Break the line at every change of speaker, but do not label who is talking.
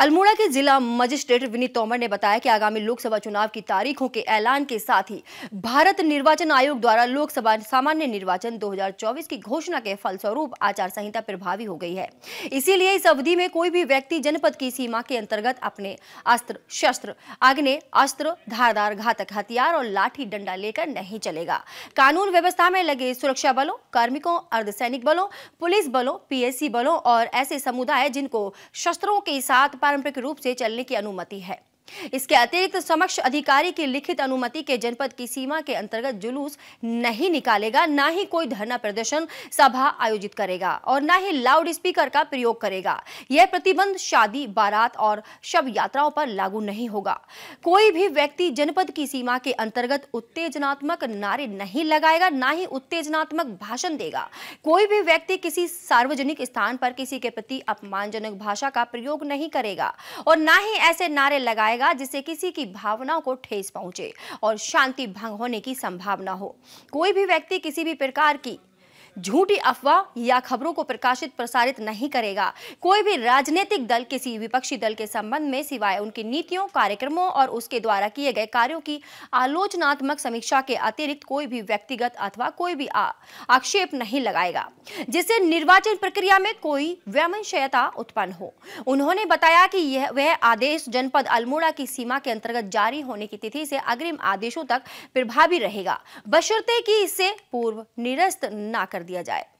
अल्मोड़ा के जिला मजिस्ट्रेट विनीत तोमर ने बताया कि आगामी लोकसभा चुनाव की तारीखों के ऐलान के साथ ही भारत निर्वाचन आयोग द्वारा लोकसभा सामान्य निर्वाचन 2024 की घोषणा के फलस्वरूप आचार संहिता प्रभावी हो गई है इसीलिए इस अवधि में कोई भी व्यक्ति जनपद की सीमा के अंतर्गत अपने अस्त्र शस्त्र आग्ने अस्त्र धारदार घातक हथियार और लाठी डंडा लेकर नहीं चलेगा कानून व्यवस्था में लगे सुरक्षा बलों कार्मिकों अर्धसैनिक बलों पुलिस बलों पीएससी बलों और ऐसे समुदाय जिनको शस्त्रों के साथ पारंपरिक रूप से चलने की अनुमति है इसके अतिरिक्त समक्ष अधिकारी की लिखित अनुमति के जनपद की सीमा के अंतर्गत जुलूस नहीं निकालेगा न ही कोई धरना प्रदर्शन सभा आयोजित करेगा और न ही लाउड स्पीकर का प्रयोग करेगा यह प्रतिबंध शादी बारात और शव यात्राओं पर लागू नहीं होगा कोई भी व्यक्ति जनपद की सीमा के अंतर्गत उत्तेजनात्मक नारे नहीं लगाएगा न ही उत्तेजनात्मक भाषण देगा कोई भी व्यक्ति किसी सार्वजनिक स्थान पर किसी के प्रति अपमानजनक भाषा का प्रयोग नहीं करेगा और न ही ऐसे नारे लगाएगा जाएगा जिससे किसी की भावनाओं को ठेस पहुंचे और शांति भंग होने की संभावना हो कोई भी व्यक्ति किसी भी प्रकार की झूठी अफवाह या खबरों को प्रकाशित प्रसारित नहीं करेगा कोई भी राजनीतिक दल किसी विपक्षी दल के संबंध में सिवाय उनकी नीतियों कार्यक्रमों और उसके द्वारा किए गए कार्यों की आलोचनात्मक समीक्षा के अतिरिक्त कोई भी व्यक्तिगत अथवा कोई भी आक्षेप नहीं लगाएगा जिससे निर्वाचन प्रक्रिया में कोई व्यमनशयता उत्पन्न हो उन्होंने बताया कि यह वह आदेश जनपद अल्मोड़ा की सीमा के अंतर्गत जारी होने की तिथि से अग्रिम आदेशों तक प्रभावी रहेगा बशर्ते कि इसे पूर्व निरस्त न कर कर दिया जाए